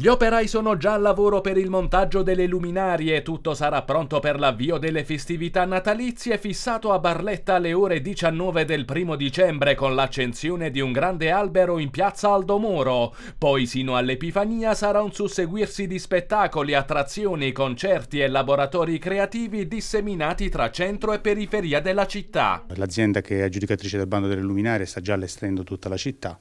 Gli operai sono già al lavoro per il montaggio delle luminarie, tutto sarà pronto per l'avvio delle festività natalizie fissato a Barletta alle ore 19 del primo dicembre con l'accensione di un grande albero in piazza Aldo Moro. Poi sino all'Epifania sarà un susseguirsi di spettacoli, attrazioni, concerti e laboratori creativi disseminati tra centro e periferia della città. L'azienda che è aggiudicatrice del bando delle luminarie sta già allestendo tutta la città.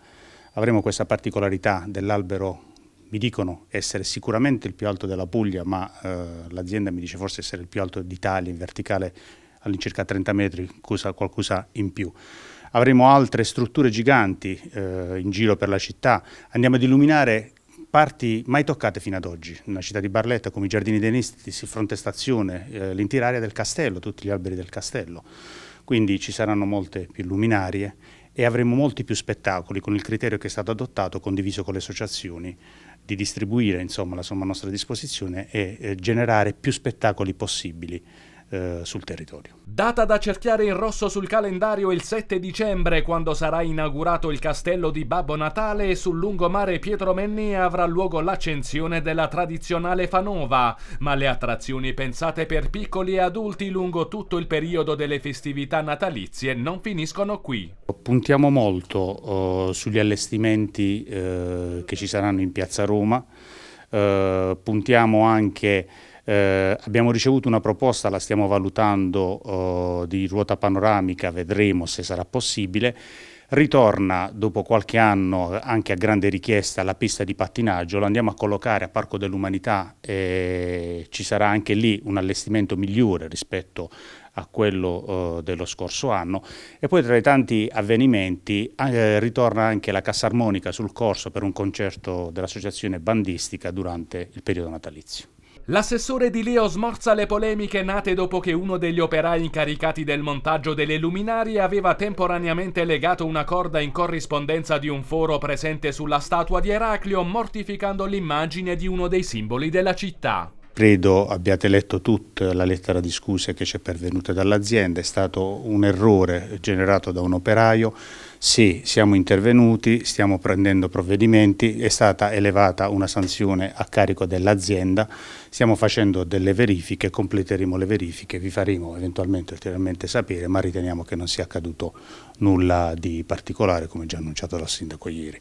Avremo questa particolarità dell'albero mi dicono essere sicuramente il più alto della Puglia, ma eh, l'azienda mi dice forse essere il più alto d'Italia in verticale all'incirca 30 metri, qualcosa in più. Avremo altre strutture giganti eh, in giro per la città, andiamo ad illuminare parti mai toccate fino ad oggi, nella città di Barletta come i giardini dei Nistitis, fronte stazione, eh, l'intera area del castello, tutti gli alberi del castello. Quindi ci saranno molte più luminarie e avremo molti più spettacoli con il criterio che è stato adottato, condiviso con le associazioni, di distribuire insomma, la somma a nostra disposizione e eh, generare più spettacoli possibili. Eh, sul territorio. Data da cerchiare in rosso sul calendario il 7 dicembre, quando sarà inaugurato il castello di Babbo Natale e sul lungomare Pietro Mennea avrà luogo l'accensione della tradizionale Fanova, ma le attrazioni pensate per piccoli e adulti lungo tutto il periodo delle festività natalizie non finiscono qui. Puntiamo molto eh, sugli allestimenti eh, che ci saranno in Piazza Roma, eh, puntiamo anche eh, abbiamo ricevuto una proposta, la stiamo valutando, eh, di ruota panoramica, vedremo se sarà possibile. Ritorna dopo qualche anno, anche a grande richiesta, la pista di pattinaggio, lo andiamo a collocare a Parco dell'Umanità, eh, ci sarà anche lì un allestimento migliore rispetto a quello eh, dello scorso anno e poi tra i tanti avvenimenti eh, ritorna anche la Cassa Armonica sul corso per un concerto dell'associazione bandistica durante il periodo natalizio. L'assessore di Leo smorza le polemiche nate dopo che uno degli operai incaricati del montaggio delle luminarie aveva temporaneamente legato una corda in corrispondenza di un foro presente sulla statua di Eraclio, mortificando l'immagine di uno dei simboli della città. Credo abbiate letto tutta la lettera di scuse che ci è pervenuta dall'azienda, è stato un errore generato da un operaio, sì, siamo intervenuti, stiamo prendendo provvedimenti, è stata elevata una sanzione a carico dell'azienda, stiamo facendo delle verifiche, completeremo le verifiche, vi faremo eventualmente ulteriormente sapere, ma riteniamo che non sia accaduto nulla di particolare come già annunciato dal sindaco ieri.